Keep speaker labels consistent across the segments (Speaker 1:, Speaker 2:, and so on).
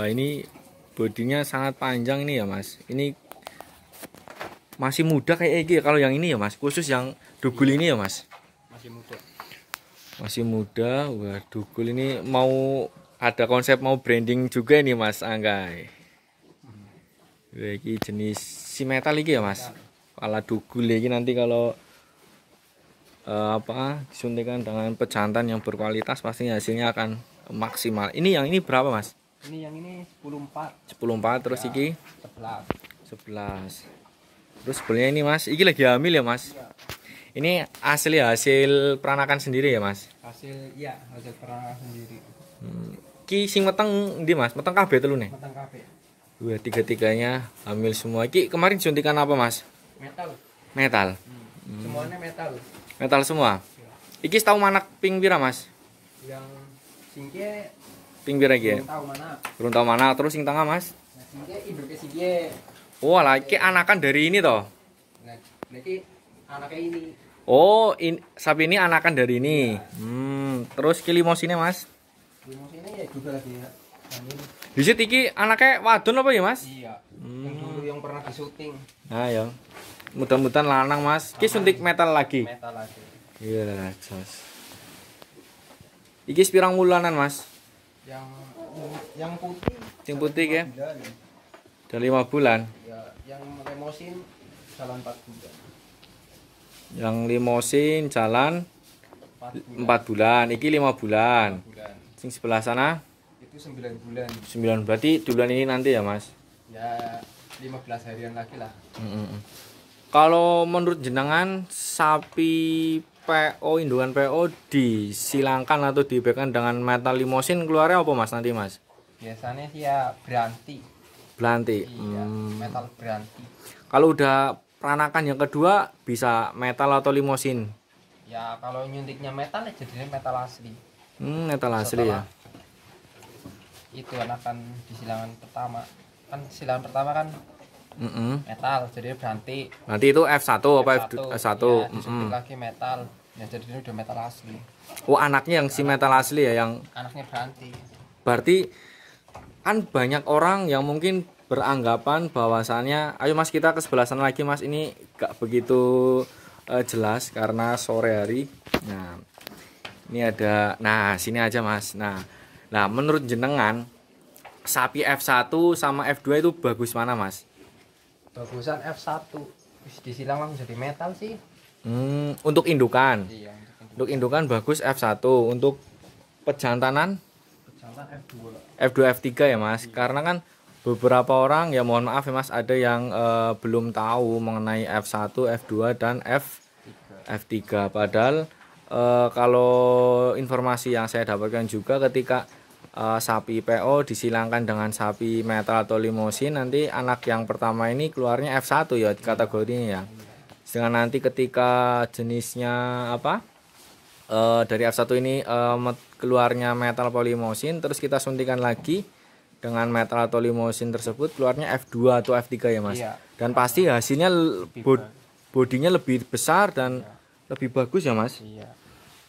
Speaker 1: Wah ini bodinya sangat panjang ini ya mas ini masih muda kayak ini ya, kalau yang ini ya mas khusus yang dugul iya. ini ya mas masih muda masih muda wah dugul ini mau ada konsep mau branding juga ini mas Anggai hmm. ini jenis si metal ini ya mas kepala dugul ya, ini nanti kalau uh, apa disuntikan dengan pejantan yang berkualitas pastinya hasilnya akan maksimal ini yang ini berapa mas ini yang ini 104. 104 terus ya, iki 11. 11. Terus sebelumnya ini Mas, iki lagi hamil ya Mas? Iya. Ini asli ya, hasil peranakan sendiri ya Mas? Hasil iya, hasil peranakan sendiri. Hmm. Ki sing meteng ndi Mas? Meteng kabeh telu nih? Meteng kabeh. Dua tiga-tiganya hamil semua. Ki kemarin suntikan apa Mas? Metal. Metal. Hmm. hmm. Semuanya metal. Metal semua. Iya. Iki tahu manak ping pira Mas? Yang singke pinggir lagi ya belum tahu mana terus sing tengah mas nah, ya. wah lah lagi anakan dari ini toh nah, nah, oh ini sapi ini anakan dari ini iya. hmm, terus kilimos ini mas ya ya. di situ iki anaknya wadon apa ya mas iya hmm. yang pernah di syuting nah ya mudah-mudahan lanang mas ki suntik metal lagi iya jelas iki pirang wulanan mas yang yang putih yang putih ya? ya udah lima bulan ya, yang limosin jalan empat bulan yang limosin jalan empat bulan. Iki lima bulan. bulan. Sing sebelah sana? Itu sembilan bulan. Sembilan berarti bulan ini nanti ya, Mas? Ya, lima belas harian lagi lah. Mm -mm. Kalau menurut jenengan sapi PO indukan PO disilangkan atau dipegang dengan metal limosin keluarnya apa Mas nanti Mas? Biasanya sih ya beranti. Beranti. Iya, hmm. metal beranti. Kalau udah peranakan yang kedua bisa metal atau limosin? Ya kalau nyuntiknya metal ya jadinya metal asli. Hmm, metal asli ya. Setelah ya. Itu anakan disilangan pertama. Kan silangan pertama kan mm -hmm. metal jadi berhenti nanti itu F1 apa F1, F1 ya, mm -hmm. lagi metal ya jadi ini udah metal asli oh anaknya yang si metal asli ya yang anaknya berhenti berarti kan banyak orang yang mungkin beranggapan bahwasannya ayo mas kita ke sebelah sana lagi mas ini gak begitu uh, jelas karena sore hari nah ini ada nah sini aja mas nah nah menurut jenengan sapi F1 sama F2 itu bagus mana mas bagusan F1 Wis disilang langsung jadi metal sih hmm, untuk indukan iya untuk indukan. untuk indukan bagus F1 untuk pejantanan F2 F2 F3 ya mas iya. karena kan beberapa orang ya mohon maaf ya mas ada yang uh, belum tahu mengenai F1 F2 dan F F3 padahal uh, kalau informasi yang saya dapatkan juga ketika uh, sapi PO disilangkan dengan sapi metal atau limosin nanti anak yang pertama ini keluarnya F1 ya kategorinya ya dengan nanti ketika jenisnya apa uh, dari F1 ini uh, keluarnya metal polimosin terus kita suntikan lagi dengan metal atau limosin tersebut keluarnya F2 atau F3 ya mas iya. dan pasti hasilnya bod bodinya lebih besar dan iya. lebih bagus ya mas iya.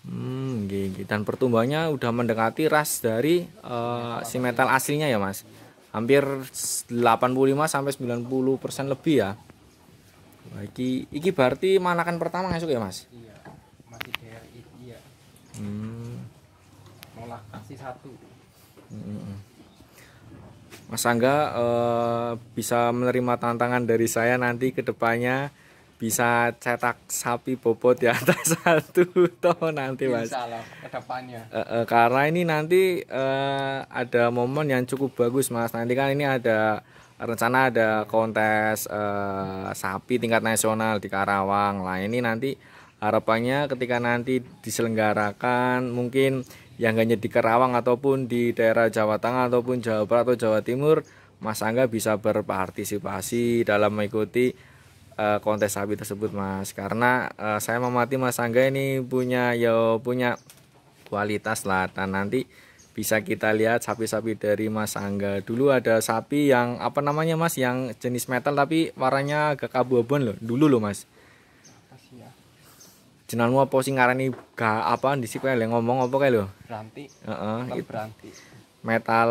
Speaker 1: Hmm, gigi. dan pertumbuhannya udah mendekati ras dari uh, si metal aslinya ya, Mas. Hampir 85 sampai 90% lebih ya. Wah, iki iki berarti manakan pertama masuk ya, Mas? Iya. Masih DRI iya. Hmm. Nolak kasih satu. Hmm, hmm, hmm. Mas Angga uh, bisa menerima tantangan dari saya nanti ke depannya bisa cetak sapi bobot di atas satu toh nanti mas. Allah, kedepannya. E -e, karena ini nanti e, ada momen yang cukup bagus mas. Nanti kan ini ada rencana ada kontes e, sapi tingkat nasional di Karawang. lah ini nanti harapannya ketika nanti diselenggarakan mungkin yang hanya di Karawang ataupun di daerah Jawa Tengah ataupun Jawa Barat atau Jawa Timur Mas Angga bisa berpartisipasi dalam mengikuti uh, sapi tersebut mas karena uh, saya memati mas Angga ini punya ya punya kualitas lah dan nanti bisa kita lihat sapi-sapi dari Mas Angga dulu ada sapi yang apa namanya Mas yang jenis metal tapi warnanya agak abu-abuan loh dulu loh Mas mau apa sih ngarani ga apa di sini kayak ngomong apa kayak lo beranti heeh uh gitu. beranti metal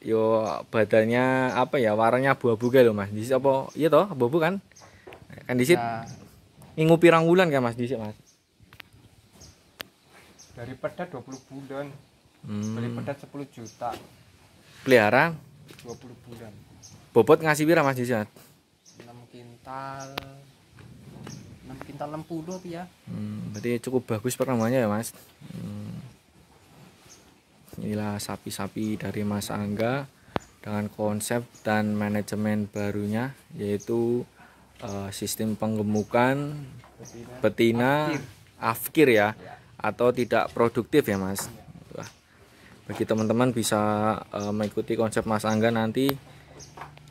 Speaker 1: yo badannya apa ya warnanya abu-abu kayak lo mas di sini apa iya toh abu-abu kan kan di situ ya. nah, minggu pirang bulan kan mas di situ mas dari pedat 20 bulan hmm. dari pedat 10 juta pelihara 20 bulan bobot ngasih berapa mas di situ 6 kintal 6 kintal 60 ya hmm, berarti cukup bagus perkembangannya ya mas hmm. inilah sapi-sapi dari mas Angga dengan konsep dan manajemen barunya yaitu Eh, sistem penggemukan betina, betina afkir ya atau tidak produktif ya mas bagi teman-teman bisa uh, mengikuti konsep mas angga nanti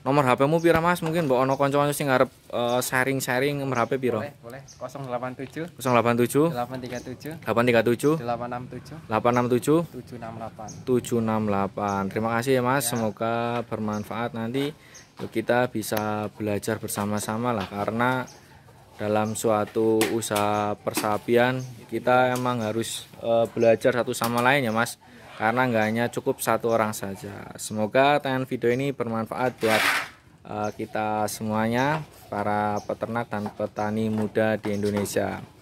Speaker 1: nomor HP-mu pira Mas mungkin mbok ono kanca-kanca sing arep uh, eh, sharing-sharing nomor HP pira boleh boleh 087 087 837 837 867 867 768 768 terima kasih ya Mas ya. semoga bermanfaat nanti kita bisa belajar bersama-sama lah karena dalam suatu usaha persapian kita emang harus uh, belajar satu sama lain ya Mas karena nggak hanya cukup satu orang saja. Semoga tayangan video ini bermanfaat buat eh, kita semuanya, para peternak dan petani muda di Indonesia.